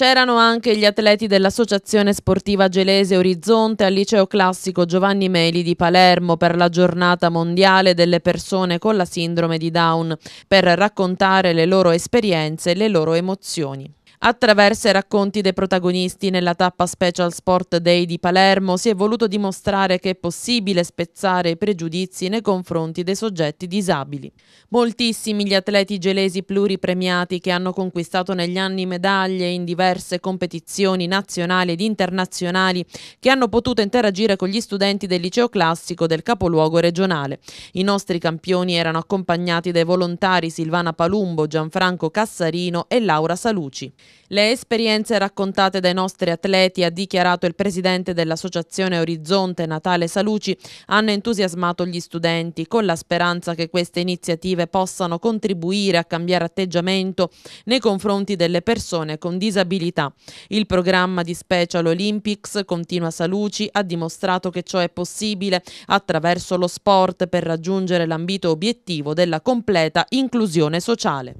C'erano anche gli atleti dell'Associazione Sportiva Gelese Orizzonte al Liceo Classico Giovanni Meli di Palermo per la giornata mondiale delle persone con la sindrome di Down per raccontare le loro esperienze e le loro emozioni. Attraverso i racconti dei protagonisti nella tappa Special Sport Day di Palermo si è voluto dimostrare che è possibile spezzare i pregiudizi nei confronti dei soggetti disabili. Moltissimi gli atleti gelesi pluripremiati che hanno conquistato negli anni medaglie in diverse competizioni nazionali ed internazionali che hanno potuto interagire con gli studenti del liceo classico del capoluogo regionale. I nostri campioni erano accompagnati dai volontari Silvana Palumbo, Gianfranco Cassarino e Laura Saluci. Le esperienze raccontate dai nostri atleti, ha dichiarato il presidente dell'associazione Orizzonte Natale Saluci, hanno entusiasmato gli studenti con la speranza che queste iniziative possano contribuire a cambiare atteggiamento nei confronti delle persone con disabilità. Il programma di Special Olympics, continua Saluci, ha dimostrato che ciò è possibile attraverso lo sport per raggiungere l'ambito obiettivo della completa inclusione sociale.